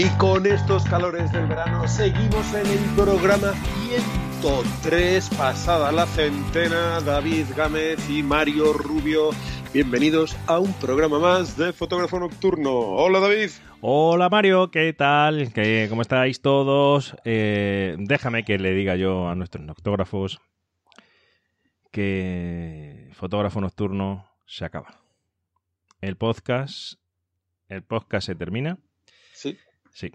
Y con estos calores del verano seguimos en el programa 103, pasada la centena, David Gámez y Mario Rubio. Bienvenidos a un programa más de Fotógrafo Nocturno. Hola David. Hola Mario, ¿qué tal? ¿Qué, ¿Cómo estáis todos? Eh, déjame que le diga yo a nuestros noctógrafos que Fotógrafo Nocturno se acaba. El podcast, el podcast se termina Sí,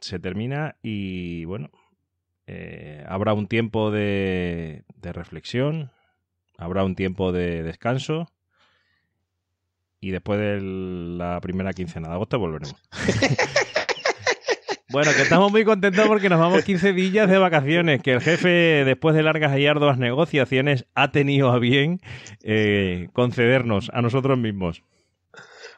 se termina y bueno, eh, habrá un tiempo de, reflexión, habrá un tiempo de descanso y después de la primera quincena de agosto volveremos. bueno, que estamos muy contentos porque nos vamos 15 días de vacaciones, que el jefe, después de largas y arduas negociaciones, ha tenido a bien eh, concedernos a nosotros mismos.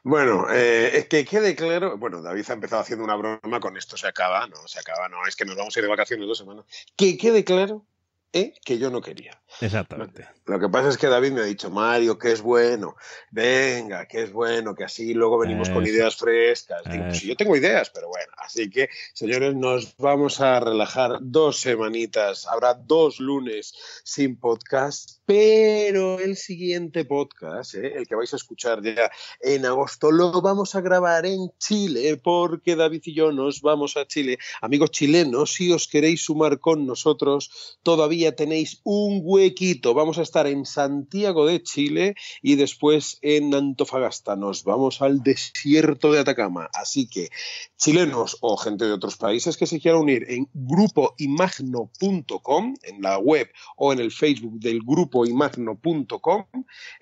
Bueno, eh, es que quede claro, bueno, David ha empezado haciendo una broma con esto se acaba, no, se acaba, no, es que nos vamos a ir de vacaciones dos semanas. Que quede claro e que yo no quería. Exactamente. Lo, que pasa es que David me ha dicho, Mario, que es bueno, venga, que es bueno, que así luego venimos con ideas frescas. Digo, yo tengo ideas, pero bueno. Así que, señores, nos vamos a relajar dos semanitas. Habrá dos lunes sin podcast, pero el siguiente podcast, ¿eh? el que vais a escuchar ya en agosto, lo vamos a grabar en Chile, porque David y yo nos vamos a Chile. Amigos chilenos, si os queréis sumar con nosotros, todavía ya tenéis un huequito. Vamos a estar en Santiago de Chile y después en Antofagasta. Nos vamos al desierto de Atacama. Así que chilenos o gente de otros países que se quiera unir en grupoimagno.com, en la web o en el Facebook del grupoimagno.com,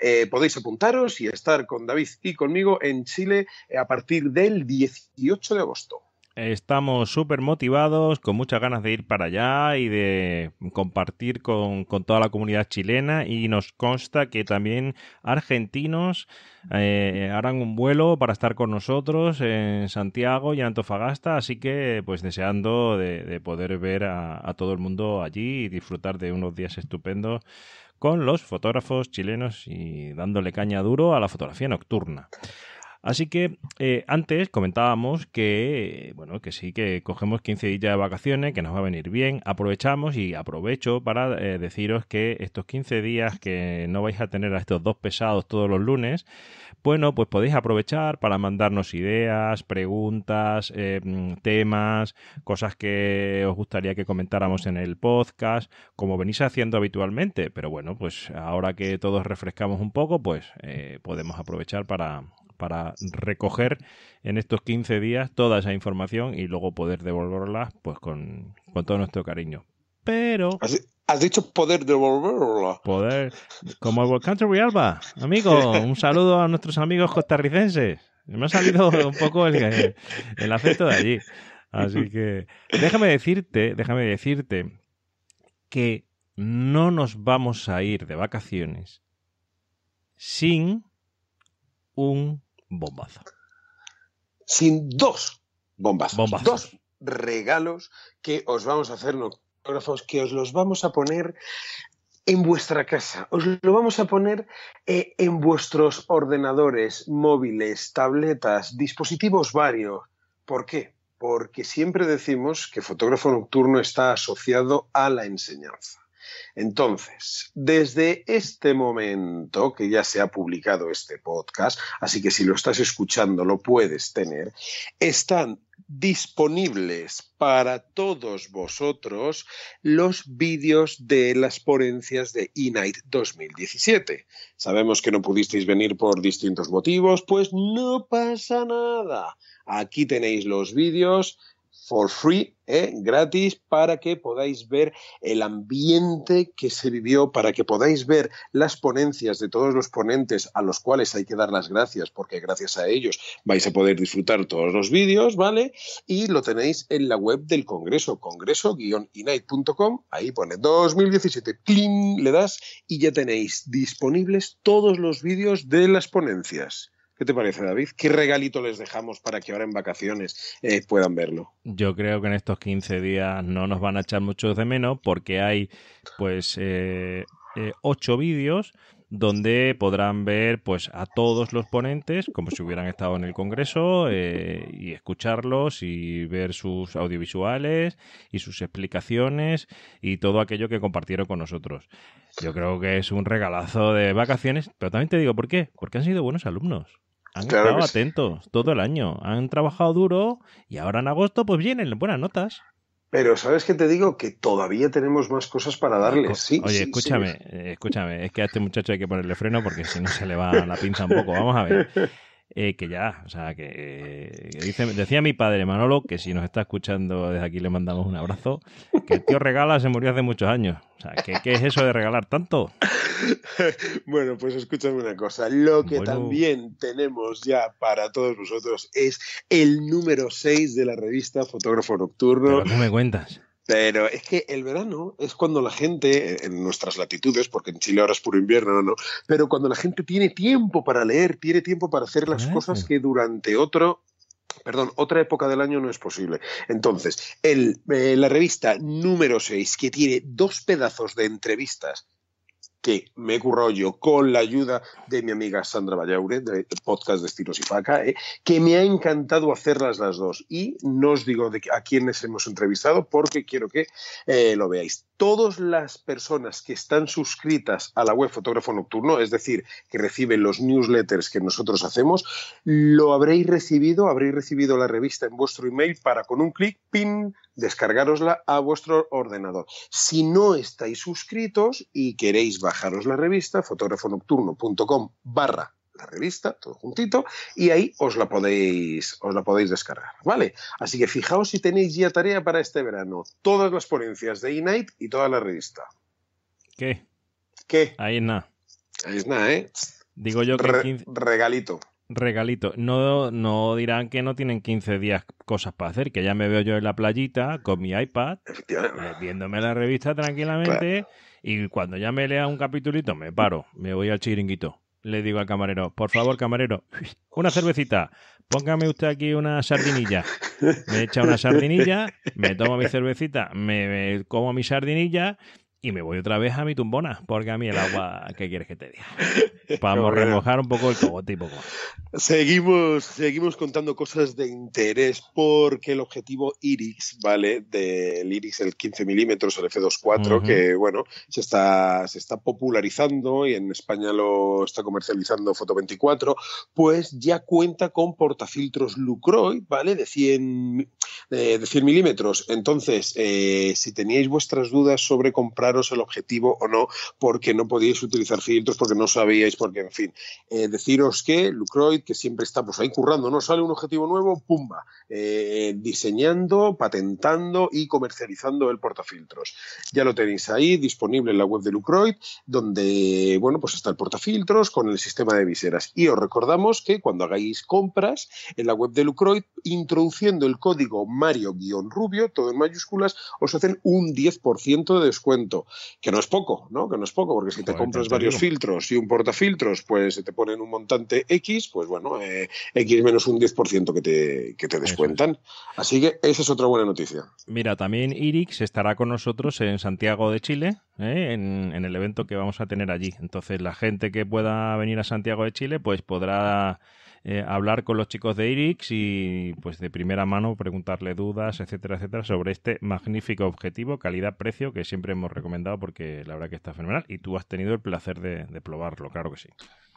eh, podéis apuntaros y estar con David y conmigo en Chile eh, a partir del 18 de agosto. Estamos súper motivados, con muchas ganas de ir para allá y de compartir con, toda la comunidad chilena y nos consta que también argentinos eh, harán un vuelo para estar con nosotros en Santiago y en Antofagasta, así que pues deseando de, poder ver a todo el mundo allí y disfrutar de unos días estupendos con los fotógrafos chilenos y dándole caña duro a la fotografía nocturna. Así que eh, antes comentábamos que, bueno, que sí, que cogemos 15 días de vacaciones, que nos va a venir bien, aprovechamos y aprovecho para eh, deciros que estos 15 días que no vais a tener a estos dos pesados todos los lunes, bueno, pues podéis aprovechar para mandarnos ideas, preguntas, eh, temas, cosas que os gustaría que comentáramos en el podcast, como venís haciendo habitualmente, pero bueno, pues ahora que todos refrescamos un poco, pues podemos aprovechar para para recoger en estos 15 días toda esa información y luego poder devolverla pues con, todo nuestro cariño. Pero... ¿Has, dicho poder devolverla. Poder. Como el Country Alba. Amigo, un saludo a nuestros amigos costarricenses. Me ha salido un poco el, el de allí. Así que déjame decirte, déjame decirte que no nos vamos a ir de vacaciones sin un bombazo. Sin dos bombazos. Dos regalos que os vamos a hacer noctógrafos, que os los vamos a poner en vuestra casa. Os lo vamos a poner eh, en vuestros ordenadores, móviles, tabletas, dispositivos varios. ¿Por qué? Porque siempre decimos que fotógrafo nocturno está asociado a la enseñanza. Entonces, desde este momento que ya se ha publicado este podcast, así que si lo estás escuchando lo puedes tener, están disponibles para todos vosotros los vídeos de las ponencias de E-Night 2017. Sabemos que no pudisteis venir por distintos motivos, pues no pasa nada. Aquí tenéis los vídeos for free, ¿eh? gratis, para que podáis ver el ambiente que se vivió, para que podáis ver las ponencias de todos los ponentes a los cuales hay que dar las gracias, porque gracias a ellos vais a poder disfrutar todos los vídeos, ¿vale? Y lo tenéis en la web del Congreso, congreso initecom ahí pone 2017, clean, le das y ya tenéis disponibles todos los vídeos de las ponencias. ¿Qué te parece, David? ¿Qué regalito les dejamos para que ahora en vacaciones eh, puedan verlo? Yo creo que en estos 15 días no nos van a echar muchos de menos porque hay pues eh, 8 eh, vídeos donde podrán ver pues a todos los ponentes como si hubieran estado en el congreso eh, y escucharlos y ver sus audiovisuales y sus explicaciones y todo aquello que compartieron con nosotros. Yo creo que es un regalazo de vacaciones, pero también te digo por qué, porque han sido buenos alumnos han estado atentos todo el año, han trabajado duro y ahora en agosto pues vienen buenas notas. Pero sabes qué te digo que todavía tenemos más cosas para darles. Sí, Oye, escúchame, eh, escúchame, es que a este muchacho hay que ponerle freno porque si no se le va la pinza un poco. Vamos a ver. Eh, que ya, o sea, que, decía mi padre Manolo, que si nos está escuchando desde aquí le mandamos un abrazo, que el tío regala se murió hace muchos años. O sea, ¿qué, es eso de regalar tanto? bueno, pues escúchame una cosa. Lo que también tenemos ya para todos vosotros es el número 6 de la revista Fotógrafo Nocturno. no me cuentas. Pero es que el verano es cuando la gente, en nuestras latitudes, porque en Chile ahora es puro invierno, ¿no? Pero cuando la gente tiene tiempo para leer, tiene tiempo para hacer las cosas que durante otro perdón, otra época del año no es posible. Entonces, el, eh, la revista número 6, que tiene dos pedazos de entrevistas que me he currado yo con la ayuda de mi amiga Sandra Vallaure, de podcast Destinos y Faca, ¿eh? que me ha encantado hacerlas las dos. Y no os digo a quiénes hemos entrevistado porque quiero que eh, lo veáis. Todas las personas que están suscritas a la web Fotógrafo Nocturno, es decir, que reciben los newsletters que nosotros hacemos, lo habréis recibido, habréis recibido la revista en vuestro email para con un clic, pin, descargarosla a vuestro ordenador. Si no estáis suscritos y queréis bajar, bajaros la revista, fotógrafonocturno.com barra la revista, todo juntito, y ahí os la podéis, os la podéis descargar, ¿vale? Así que fijaos si tenéis ya tarea para este verano, todas las ponencias de E-Night y toda la revista. ¿Qué? ¿Qué? Ahí es nada. Ahí es nada, ¿eh? Digo yo que... Regalito regalito. No, dirán que no tienen 15 días cosas para hacer, que ya me veo yo en la playita con mi iPad, eh, viéndome la revista tranquilamente y cuando ya me lea un capitulito me paro, me voy al chiringuito. Le digo al camarero, por favor, camarero, una cervecita, póngame usted aquí una sardinilla. Me echa una sardinilla, me tomo mi cervecita, me como mi sardinilla y me voy otra vez a mi tumbona, porque a mí el agua, ¿qué quieres que te diga? Vamos a remojar un poco el cogote y poco Seguimos, seguimos contando cosas de interés, porque el objetivo IRIX, ¿vale? Del IRIX, el 15 milímetros, el F24, que bueno, se está, se está popularizando y en España lo está comercializando Foto 24, pues ya cuenta con portafiltros Lucroy, ¿vale? De 100, eh, de 100 milímetros. Entonces, eh, si teníais vuestras dudas sobre comprar el objetivo o no, porque no podíais utilizar filtros, porque no sabíais, porque, en fin. Eh, deciros que Lucroid, que siempre está pues, ahí currando, no sale un objetivo nuevo, pumba, eh, diseñando, patentando y comercializando el portafiltros. Ya lo tenéis ahí, disponible en la web de Lucroid, donde, bueno, pues está el portafiltros con el sistema de viseras. Y os recordamos que cuando hagáis compras en la web de Lucroid, introduciendo el código Mario-Rubio, todo en mayúsculas, os hacen un 10% de descuento que no es poco, ¿no? Que no es poco, porque si te compras varios filtros y un portafiltros, pues se te ponen un montante X, pues bueno, eh, X menos un 10% que te, que te descuentan. Así que esa es otra buena noticia. Mira, también Irix estará con nosotros en Santiago de Chile, eh, en el evento que vamos a tener allí. Entonces, la gente que pueda venir a Santiago de Chile, pues podrá eh, hablar con los chicos de IRIX y pues de primera mano preguntarle dudas, etcétera, etcétera, sobre este magnífico objetivo, calidad-precio que siempre hemos recomendado porque la verdad que está fenomenal y tú has tenido el placer de, de probarlo, claro que sí.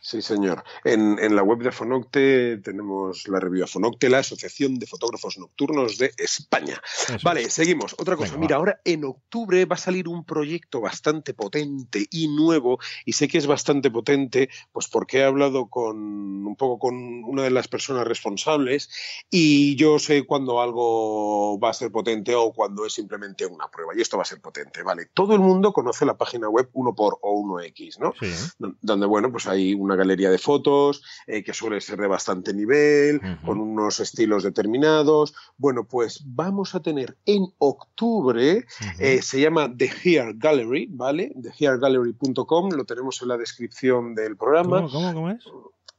Sí, señor. En, en, la web de Fonocte tenemos la revista Fonocte, la Asociación de Fotógrafos Nocturnos de España. vale, seguimos. Otra cosa, mira, ahora en octubre va a salir un proyecto bastante potente y nuevo, y sé que es bastante potente, pues porque he hablado con un poco con una de las personas responsables y yo sé cuando algo va a ser potente o cuando es simplemente una prueba, y esto va a ser potente, ¿vale? Todo el mundo conoce la página web 1 x o 1X, ¿no? Sí. Donde, bueno, pues hay un una galería de fotos eh, que suele ser de bastante nivel, con unos estilos determinados. Bueno, pues vamos a tener en octubre, eh, se llama The Here Gallery, ¿vale? TheHereGallery.com, lo tenemos en la descripción del programa. ¿Cómo, es?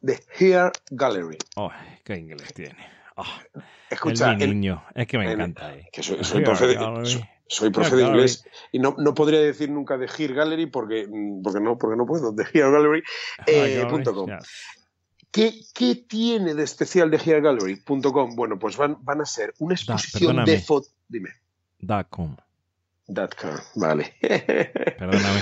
The Here Gallery. Oh, ¡Qué inglés tiene! Ah, Escucha, el, niño, es que me encanta. soy, soy, profe de, inglés y no, no, podría decir nunca de Gear Gallery porque, mm, porque, no, porque no puedo, de GearGallery.com Gallery. Ah, eh, com. ¿Qué, ¿Qué, tiene de especial de Gallery?com. Bueno, pues van, van a ser una exposición de Dime. com. com, vale. Perdóname.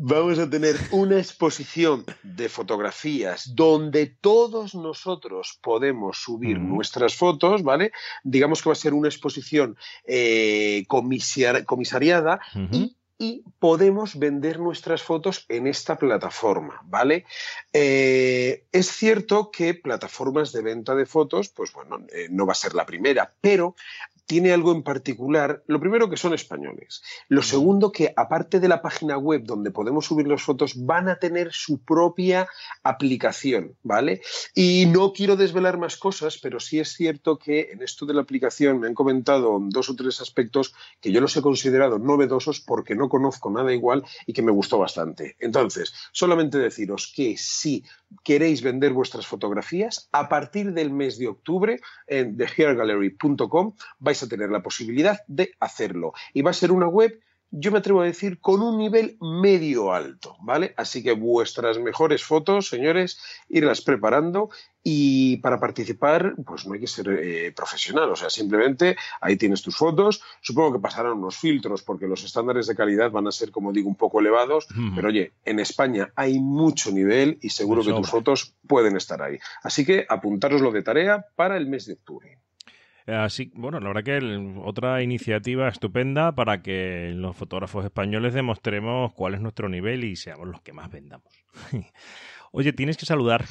Vamos a tener una exposición de fotografías donde todos nosotros podemos subir nuestras fotos, ¿vale? Digamos que va a ser una exposición eh, comisariada y podemos vender nuestras fotos en esta plataforma, ¿vale? Eh, es cierto que plataformas de venta de fotos, pues bueno, eh, no va a ser la primera, pero tiene algo en particular. Lo primero que son españoles. Lo segundo que aparte de la página web donde podemos subir las fotos, van a tener su propia aplicación, ¿vale? Y no quiero desvelar más cosas, pero sí es cierto que en esto de la aplicación me han comentado dos o tres aspectos que yo los he considerado novedosos porque no conozco nada igual y que me gustó bastante. Entonces, solamente deciros que sí queréis vender vuestras fotografías, a partir del mes de octubre en thehairgallery.com vais a tener la posibilidad de hacerlo. Y va a ser una web yo me atrevo a decir, con un nivel medio alto, ¿vale? Así que vuestras mejores fotos, señores, irlas preparando y para participar, pues no hay que ser eh, profesional, o sea, simplemente ahí tienes tus fotos, supongo que pasarán unos filtros porque los estándares de calidad van a ser, como digo, un poco elevados, pero oye, en España hay mucho nivel y seguro que tus fotos pueden estar ahí. Así que apuntaros lo de tarea para el mes de octubre. Así, bueno, la verdad que otra iniciativa estupenda para que los fotógrafos españoles demostremos cuál es nuestro nivel y seamos los que más vendamos. Oye, tienes que saludar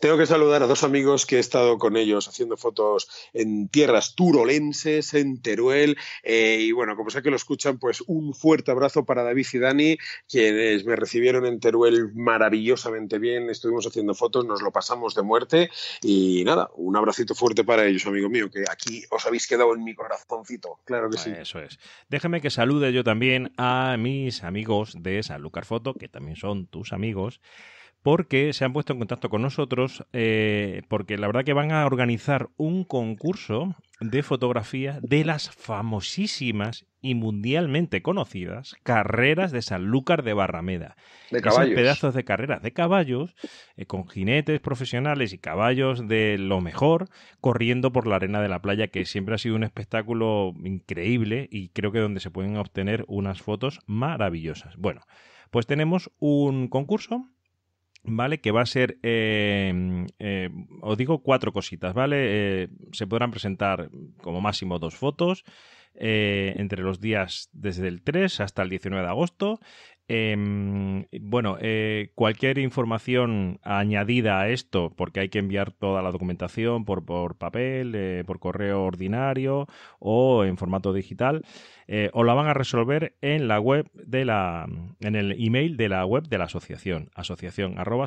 tengo que saludar a dos amigos que he estado con ellos haciendo fotos en tierras turolenses, en Teruel. Eh, y bueno, como sé que lo escuchan, pues un fuerte abrazo para David y Dani, quienes me recibieron en Teruel maravillosamente bien. Estuvimos haciendo fotos, nos lo pasamos de muerte. Y nada, un abracito fuerte para ellos, amigo mío, que aquí os habéis quedado en mi corazoncito. Claro que sí. Eso es. Déjame que salude yo también a mis amigos de Sanlúcar Foto, que también son tus amigos porque se han puesto en contacto con nosotros, eh, porque la verdad que van a organizar un concurso de fotografía de las famosísimas y mundialmente conocidas carreras de Sanlúcar de Barrameda. De pedazos de carreras de caballos, eh, con jinetes profesionales y caballos de lo mejor, corriendo por la arena de la playa, que siempre ha sido un espectáculo increíble y creo que donde se pueden obtener unas fotos maravillosas. Bueno, pues tenemos un concurso ¿Vale? Que va a ser, eh, eh, os digo cuatro cositas, ¿vale? Eh, se podrán presentar como máximo dos fotos entre los días desde el 3 hasta el 19 de agosto Em, bueno, eh, cualquier información añadida a esto, porque hay que enviar toda la documentación por, por papel, eh, por correo ordinario o en formato digital, eh, o la van a resolver en la web de la, en el email de la web de la asociación, asociación arroba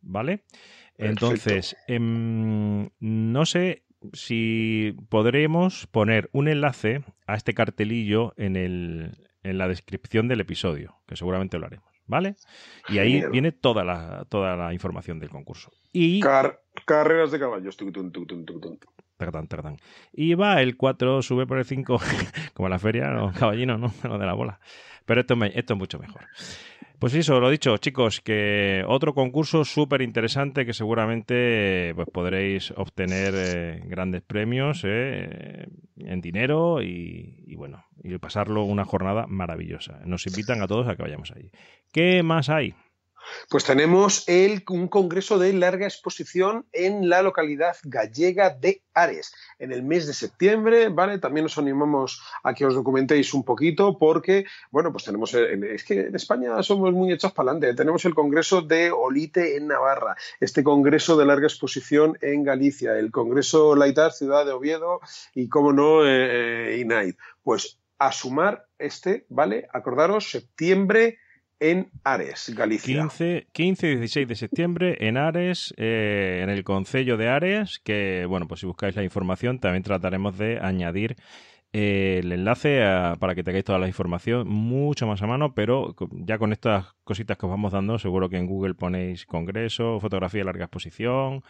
¿vale? Entonces, em, no sé si podremos poner un enlace a este cartelillo en el, en la descripción del episodio, que seguramente lo haremos, ¿vale? Y ahí viene toda la, toda la información del concurso. Y... carreras de caballos. Y va el 4, sube por el 5, como la feria, los caballinos, ¿no? de la bola. Pero esto, esto es mucho mejor. Pues eso, lo dicho, chicos, que otro concurso súper interesante que seguramente pues podréis obtener eh, grandes premios eh, en dinero y, y, bueno, y pasarlo una jornada maravillosa. Nos invitan a todos a que vayamos allí. ¿Qué más hay? Pues tenemos un congreso de larga exposición en la localidad gallega de Ares, en el mes de septiembre, ¿vale? También os animamos a que os documentéis un poquito porque, bueno, pues tenemos, es que en España somos muy hechos para adelante, tenemos el congreso de Olite en Navarra, este congreso de larga exposición en Galicia, el congreso Laitar, Ciudad de Oviedo y, como no, eh, eh, INAID. Pues a sumar este, ¿vale? Acordaros, septiembre en Ares, Galicia. 15, y 16 de septiembre en Ares, eh, en el Concello de Ares, que, bueno, pues si buscáis la información, también trataremos de añadir eh, el enlace para que tengáis toda la información mucho más a mano, pero ya con estas cositas que os vamos dando, seguro que en Google ponéis congreso, fotografía de larga exposición,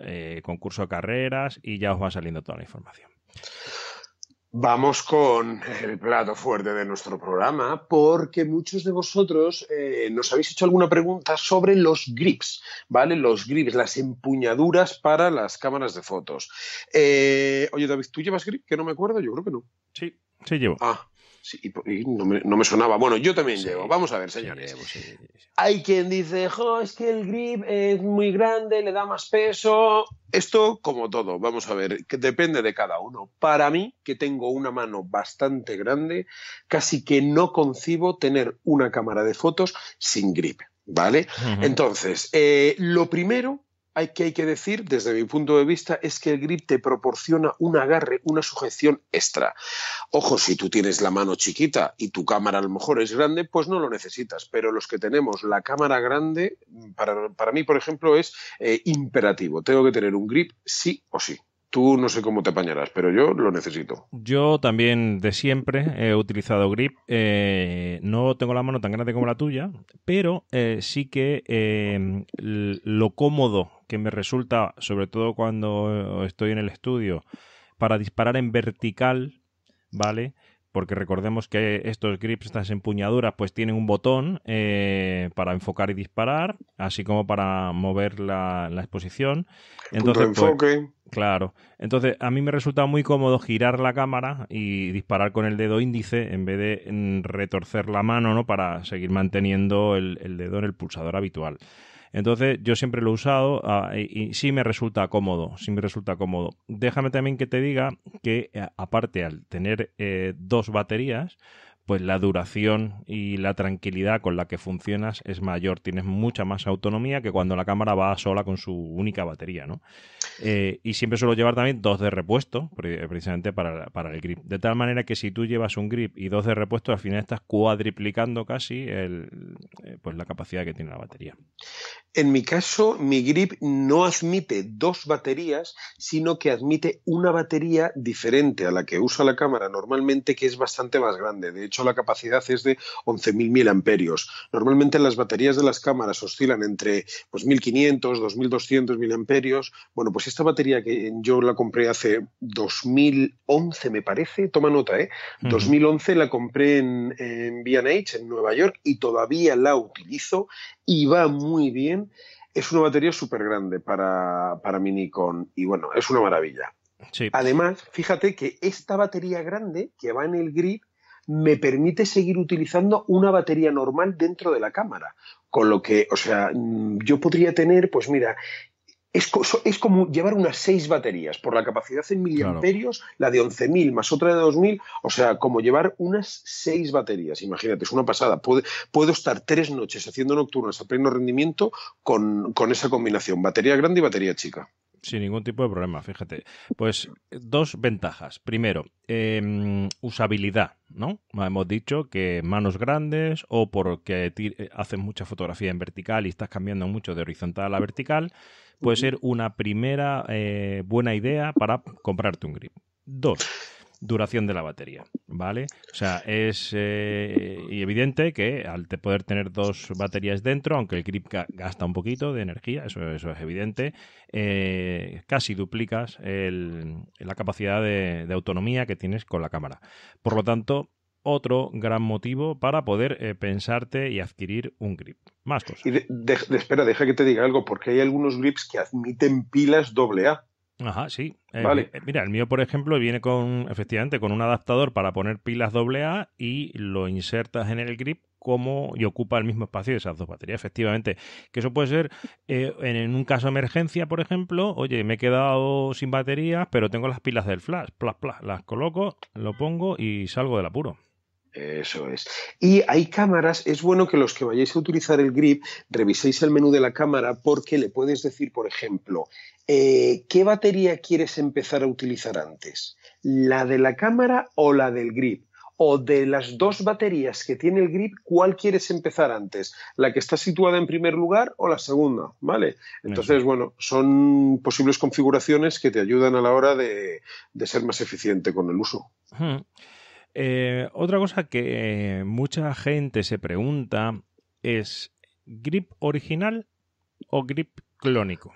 eh, concurso a carreras y ya os va saliendo toda la información. Vamos con el plato fuerte de nuestro programa, porque muchos de vosotros eh, nos habéis hecho alguna pregunta sobre los grips, ¿vale? Los grips, las empuñaduras para las cámaras de fotos. Eh, oye, David, ¿tú llevas grip? Que no me acuerdo, yo creo que no. Sí, sí llevo. Ah, y, no, me, sonaba. Bueno, yo también llevo. Vamos a ver, señores. Hay quien dice, es que el grip es muy grande, le da más peso. Esto, como todo, vamos a ver, que depende de cada uno. Para mí, que tengo una mano bastante grande, casi que no concibo tener una cámara de fotos sin grip. ¿Vale? Entonces, eh, lo primero hay que, hay que decir, desde mi punto de vista, es que el grip te proporciona un agarre, una sujeción extra. Ojo, si tú tienes la mano chiquita y tu cámara a lo mejor es grande, pues no lo necesitas, pero los que tenemos la cámara grande, para, mí, por ejemplo, es eh, imperativo. Tengo que tener un grip sí o sí. Tú no sé cómo te apañarás, pero yo lo necesito. Yo también de siempre he utilizado grip. Eh, no tengo la mano tan grande como la tuya, pero eh, sí que em, lo cómodo que me resulta, sobre todo cuando eh, estoy en el estudio, para disparar en vertical, ¿vale? porque recordemos que estos grips, estas empuñaduras, pues tienen un botón eh, para enfocar y disparar, así como para mover la, exposición. Entonces, enfoque. Pues, claro. Entonces, a mí me resulta muy cómodo girar la cámara y disparar con el dedo índice en vez de mm, retorcer la mano, ¿no? Para seguir manteniendo el dedo en el pulsador habitual. Entonces yo siempre lo he usado ah, y, sí me resulta cómodo, sí me resulta cómodo. Déjame también que te diga que eh, aparte al tener eh, dos baterías, pues la duración y la tranquilidad con la que funcionas es mayor, tienes mucha más autonomía que cuando la cámara va sola con su única batería, ¿no? Eh, y siempre suelo llevar también dos de repuesto, precisamente para, el grip. De tal manera que si tú llevas un grip y dos de repuesto, al final estás cuadriplicando casi eh, pues la capacidad que tiene la batería. En mi caso, mi grip no admite dos baterías, sino que admite una batería diferente a la que usa la cámara normalmente, que es bastante más grande. De hecho, la capacidad es de 11.000 miliamperios. Normalmente las baterías de las cámaras oscilan entre pues, 1.500, 2.200 mAh, Bueno, pues esta batería que yo la compré hace 2011, me parece, toma nota, ¿eh? 2011 la compré en, en BH, en Nueva York, y todavía la utilizo y va muy bien. Es una batería súper grande para, para mi Nikon y bueno, es una maravilla. Sí. Además, fíjate que esta batería grande que va en el grip me permite seguir utilizando una batería normal dentro de la cámara. Con lo que, o sea, yo podría tener, pues mira, es, como llevar unas seis baterías por la capacidad en miliamperios, la de 11.000 más otra de 2.000, o sea, como llevar unas seis baterías, imagínate, es una pasada. Puedo, puedo estar tres noches haciendo nocturnas a pleno rendimiento con, esa combinación, batería grande y batería chica. Sin ningún tipo de problema, fíjate. Pues dos ventajas. Primero, em, usabilidad ¿no? Hemos dicho que manos grandes o porque eh, haces mucha fotografía en vertical y estás cambiando mucho de horizontal a vertical, puede ser una primera eh, buena idea para comprarte un grip. Dos, duración de la batería, ¿vale? O sea, es eh, evidente que al poder tener dos baterías dentro, aunque el grip gasta un poquito de energía, eso, eso es evidente, eh, casi duplicas la capacidad de, autonomía que tienes con la cámara. Por lo tanto, otro gran motivo para poder eh, pensarte y adquirir un grip. Más cosas. Y de, espera, deja que te diga algo, porque hay algunos grips que admiten pilas AA. A. Ajá, sí. Eh, vale. Eh, mira, el mío, por ejemplo, viene con, efectivamente, con un adaptador para poner pilas AA y lo insertas en el grip como y ocupa el mismo espacio de esas dos baterías, efectivamente. Que eso puede ser eh, en un caso de emergencia, por ejemplo, oye, me he quedado sin baterías, pero tengo las pilas del flash, plas, plas, las coloco, lo pongo y salgo del apuro. Eso es. Y hay cámaras, es bueno que los que vayáis a utilizar el grip reviséis el menú de la cámara porque le puedes decir, por ejemplo, eh, ¿qué batería quieres empezar a utilizar antes? ¿La de la cámara o la del grip? o de las dos baterías que tiene el grip, ¿cuál quieres empezar antes? ¿La que está situada en primer lugar o la segunda? ¿Vale? Entonces, bueno, son posibles configuraciones que te ayudan a la hora de, ser más eficiente con el uso. Eh, otra cosa que mucha gente se pregunta es grip original o grip clónico.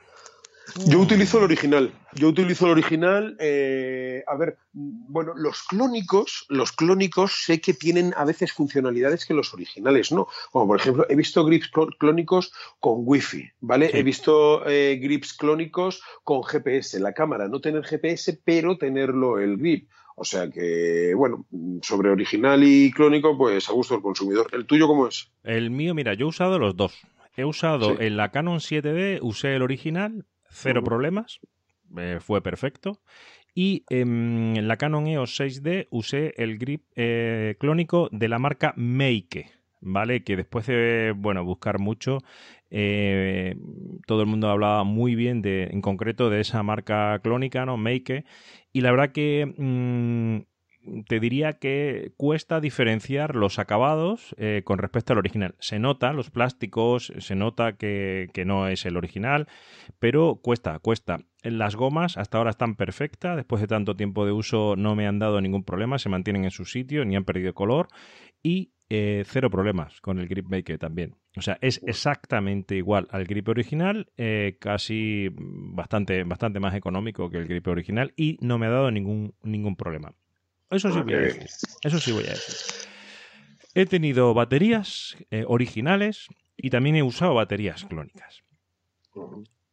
Yo utilizo el original. Yo utilizo el original. Eh, a ver, bueno, los clónicos, los clónicos sé que tienen a veces funcionalidades que los originales no. Como por ejemplo, he visto grips clónicos con Wi-Fi, ¿vale? He visto eh, grips clónicos con GPS, la cámara, no tener GPS, pero tenerlo el grip. O sea que, bueno, sobre original y clónico, pues a gusto del consumidor. ¿El tuyo cómo es? El mío, mira, yo he usado los dos. He usado en la Canon 7D, usé el original, cero problemas, eh, fue perfecto. Y en la Canon EOS 6D usé el grip eh, clónico de la marca Make ¿vale? Que después de, bueno, buscar mucho, eh, todo el mundo hablaba muy bien de, en concreto de esa marca clónica, ¿no? Make. Y la verdad que mm, te diría que cuesta diferenciar los acabados eh, con respecto al original. Se nota los plásticos, se nota que, que, no es el original, pero cuesta, cuesta. Las gomas hasta ahora están perfectas, después de tanto tiempo de uso no me han dado ningún problema, se mantienen en su sitio, ni han perdido color. Y eh, cero problemas con el Grip Maker también. O sea, es exactamente igual al grip original, eh, casi mm, bastante, bastante más económico que el grip original y no me ha dado ningún, ningún problema. Eso sí, ah, voy a decir. Eso sí voy a decir. He tenido baterías eh, originales y también he usado baterías clónicas.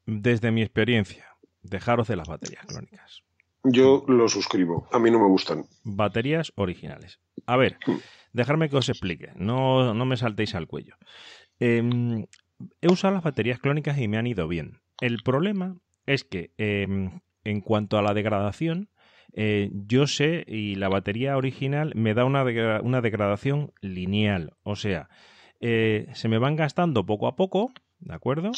Desde mi experiencia, dejaros de las baterías clónicas. Yo lo suscribo, a mí no me gustan. Baterías originales. A ver, hmm. Dejadme que os explique, no, no me saltéis al cuello. Em, he usado las baterías clónicas y me han ido bien. El problema es que em, en cuanto a la degradación, eh, yo sé y la batería original me da una, una degradación lineal. O sea, eh, se me van gastando poco a poco, ¿de acuerdo?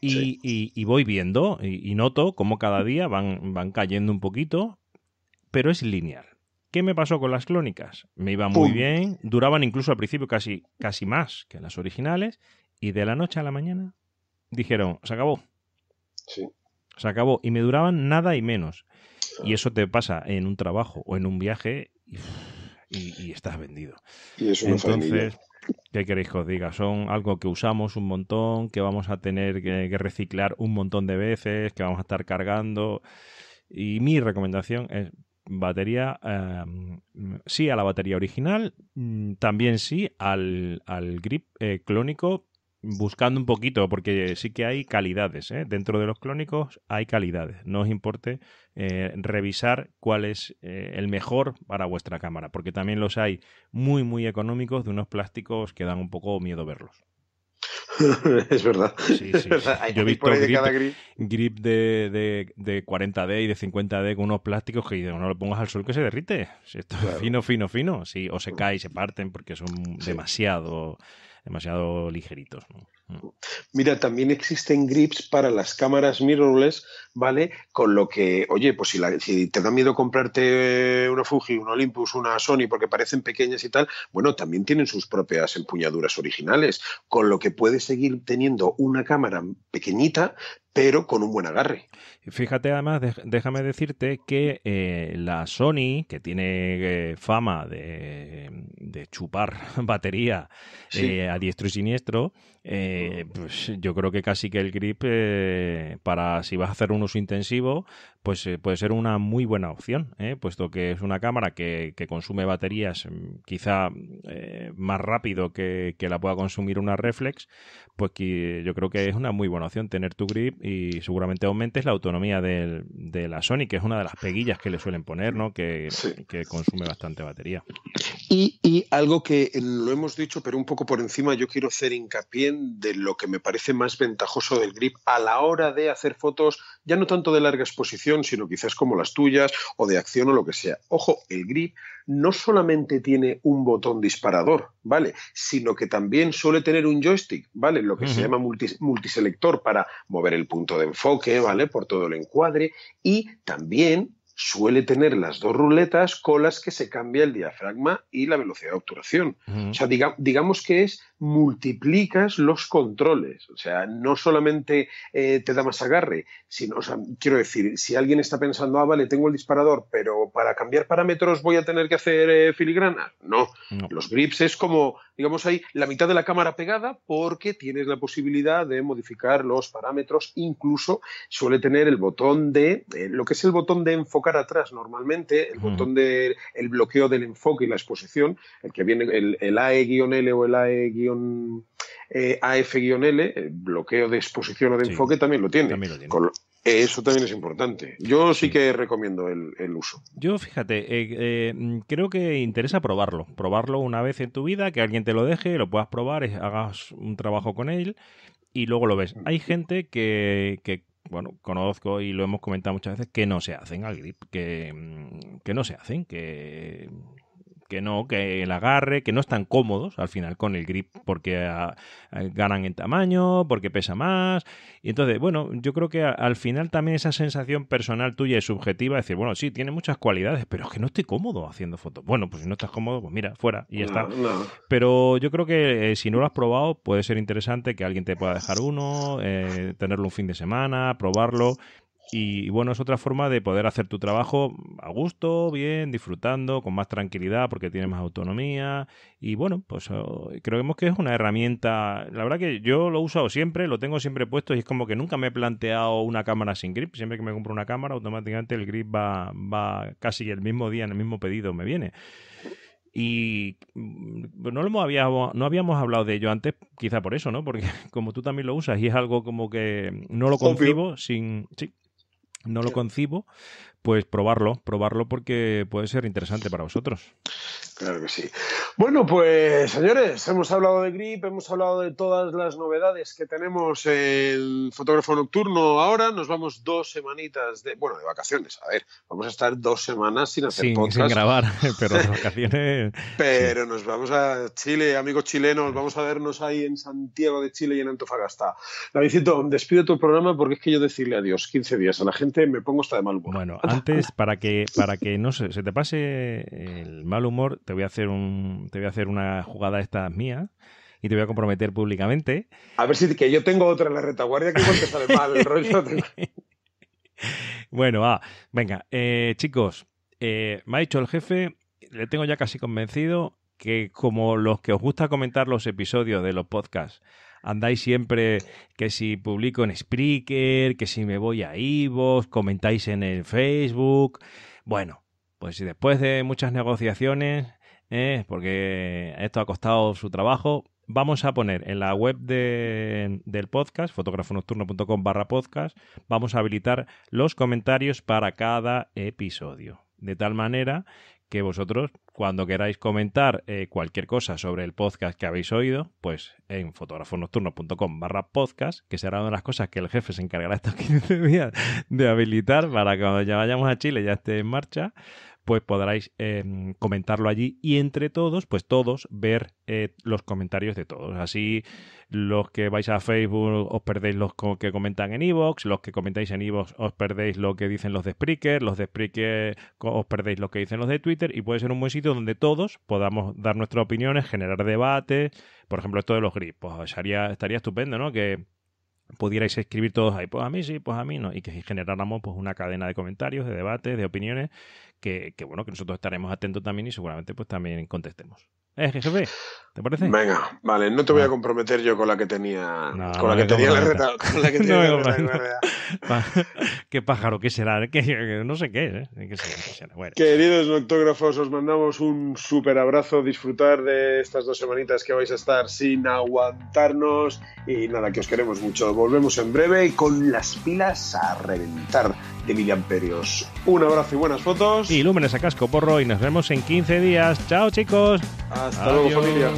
y, voy viendo y, noto cómo cada día van, van cayendo un poquito, pero es lineal. ¿Qué me pasó con las clónicas? Me iba muy bien, duraban incluso al principio casi, casi más que las originales, y de la noche a la mañana dijeron, se acabó. Sí. Se acabó. Y me duraban nada y menos. Y eso te pasa en un trabajo o en un viaje y, estás vendido. Y Entonces, ¿qué queréis que os diga? Son algo que usamos un montón, que vamos a tener que reciclar un montón de veces, que vamos a estar cargando. Y mi recomendación es batería, em, sí a la batería original, mm, también sí al, grip eh, clónico, buscando un poquito, porque sí que hay calidades, ¿eh? dentro de los clónicos hay calidades, no os importe eh, revisar cuál es el mejor para vuestra cámara, porque también los hay muy, muy económicos de unos plásticos que dan un poco miedo verlos. es verdad. Yo he visto grip, de de, de, de, 40D y de 50D con unos plásticos que no lo pongas al sol que se derrite. Esto fino, fino, fino. Sí, o se cae y se parten porque son demasiado, demasiado ligeritos. Mm. Mira, también existen grips para las cámaras mirrorless, ¿vale? Con lo que, oye, pues si, si, te da miedo comprarte una Fuji, una Olympus, una Sony, porque parecen pequeñas y tal, bueno, también tienen sus propias empuñaduras originales, con lo que puedes seguir teniendo una cámara pequeñita, pero con un buen agarre. Fíjate además, déjame decirte que eh, la Sony, que tiene eh, fama de, chupar batería eh, a diestro y siniestro, eh, pues yo creo que casi que el grip eh, para si vas a hacer un uso intensivo, pues eh, puede ser una muy buena opción, ¿eh? puesto que es una cámara que, consume baterías mm, quizá eh, más rápido que, la pueda consumir una reflex, pues que yo creo que es una muy buena opción tener tu grip y seguramente aumentes la autonomía de la Sony, que es una de las peguillas que le suelen poner, ¿no? que, consume bastante batería. Y, y algo que lo hemos dicho, pero un poco por encima, yo quiero hacer hincapié de lo que me parece más ventajoso del grip a la hora de hacer fotos, ya no tanto de larga exposición, sino quizás como las tuyas, o de acción o lo que sea. Ojo, el grip no solamente tiene un botón disparador, ¿vale? Sino que también suele tener un joystick, ¿vale? Lo que se llama multiselector para mover el punto de enfoque, ¿vale? Por todo el encuadre. Y también suele tener las dos ruletas con las que se cambia el diafragma y la velocidad de obturación. O sea, digamos que es multiplicas los controles. O sea, no solamente eh, te da más agarre, sino, quiero decir, si alguien está pensando, ah, vale, tengo el disparador, pero para cambiar parámetros voy a tener que hacer eh, filigrana. no. los grips es como digamos, ahí la mitad de la cámara pegada porque tienes la posibilidad de modificar los parámetros, incluso suele tener el botón de, eh, lo que es el botón de enfocar atrás normalmente, el botón de el bloqueo del enfoque y la exposición, el que viene el, AE-L e o el AE- eh, AF-L, bloqueo de exposición o de enfoque también lo tiene. También lo tiene. Eso también es importante. Yo sí que recomiendo el, uso. Yo, fíjate, eh, eh, mm, creo que interesa probarlo. Probarlo una vez en tu vida, que alguien te lo deje, lo puedas probar, hagas un trabajo con él y luego lo ves. Hay gente que, bueno, conozco y lo hemos comentado muchas veces, que no se hacen al grip, que, mm, que no se hacen, que que no, que el agarre, que no están cómodos al final con el grip porque ah, ganan en tamaño, porque pesa más. Y entonces, bueno, yo creo que al final también esa sensación personal tuya es subjetiva es decir, bueno, sí, tiene muchas cualidades, pero es que no estoy cómodo haciendo fotos. Bueno, pues si no estás cómodo, pues mira, fuera y está. Pero yo creo que eh, si no lo has probado, puede ser interesante que alguien te pueda dejar uno, eh, tenerlo un fin de semana, probarlo y, bueno, es otra forma de poder hacer tu trabajo a gusto, bien, disfrutando, con más tranquilidad porque tienes más autonomía. Y bueno, pues oh, creemos que es una herramienta. La verdad que yo lo he usado siempre, lo tengo siempre puesto y es como que nunca me he planteado una cámara sin grip. Siempre que me compro una cámara, automáticamente el grip va, va casi el mismo día, en el mismo pedido me viene. Y mm, no, lo habíamos, no habíamos hablado de ello antes, quizá por eso, ¿no? Porque como tú también lo usas y es algo como que no lo concibo sin... Sí no lo concibo, pues probarlo, probarlo porque puede ser interesante para vosotros. Claro que sí. Bueno, pues señores, hemos hablado de grip, hemos hablado de todas las novedades que tenemos el fotógrafo nocturno ahora. Nos vamos dos semanitas de, bueno, de vacaciones. A ver, vamos a estar dos semanas sin hacer podcast. Sin grabar, pero de vacaciones. pero nos vamos a Chile, amigos chilenos, vamos a vernos ahí en Santiago de Chile y en Antofagasta. Davidito, despido tu programa porque es que yo decirle adiós 15 días a la gente me pongo hasta de mal humor. Bueno, antes, para que, para que no se, se te pase el mal humor, te voy a hacer un, te voy a hacer una jugada esta mía y te voy a comprometer públicamente. A ver si que yo tengo otra en la retaguardia que sale mal el rollo. bueno, ah, venga, eh, chicos, eh, me ha dicho el jefe, le tengo ya casi convencido que como los que os gusta comentar los episodios de los podcasts andáis siempre que si publico en Spreaker, que si me voy a Ivos, comentáis en el Facebook. Bueno, pues si después de muchas negociaciones ¿eh? porque esto ha costado su trabajo. Vamos a poner en la web de, del podcast, fotógrafonocturno.com barra podcast, vamos a habilitar los comentarios para cada episodio. De tal manera que vosotros, cuando queráis comentar eh, cualquier cosa sobre el podcast que habéis oído, pues en fotógrafonocturno.com barra podcast, que será una de las cosas que el jefe se encargará estos 15 días de habilitar para que cuando ya vayamos a Chile ya esté en marcha, pues podráis em, comentarlo allí y entre todos, pues todos ver eh, los comentarios de todos. Así los que vais a Facebook os perdéis los que comentan en Evox, los que comentáis en Evox os perdéis lo que dicen los de Spreaker, los de Spreaker os perdéis lo que dicen los de Twitter y puede ser un buen sitio donde todos podamos dar nuestras opiniones, generar debate, por ejemplo esto de los grips, pues estaría, estaría estupendo, ¿no? Que pudierais escribir todos ahí, pues a mí sí, pues a mí no, y que generáramos pues una cadena de comentarios, de debates, de opiniones, que, que bueno, que nosotros estaremos atentos también y seguramente pues también contestemos. Eh, jefe, ¿te parece? Venga, vale, no te voy a comprometer yo con la que tenía. con, la que tenía la reta, con, la que tenía qué pájaro, qué será, eh, no sé qué, eh, Queridos noctógrafos, os mandamos un súper abrazo, disfrutar de estas dos semanitas que vais a estar sin aguantarnos y nada, que os queremos mucho. Volvemos en breve y con las pilas a reventar de miliamperios. Un abrazo y buenas fotos. Y lúmenes a casco porro y nos vemos en 15 días. Chao chicos. Hasta luego familia.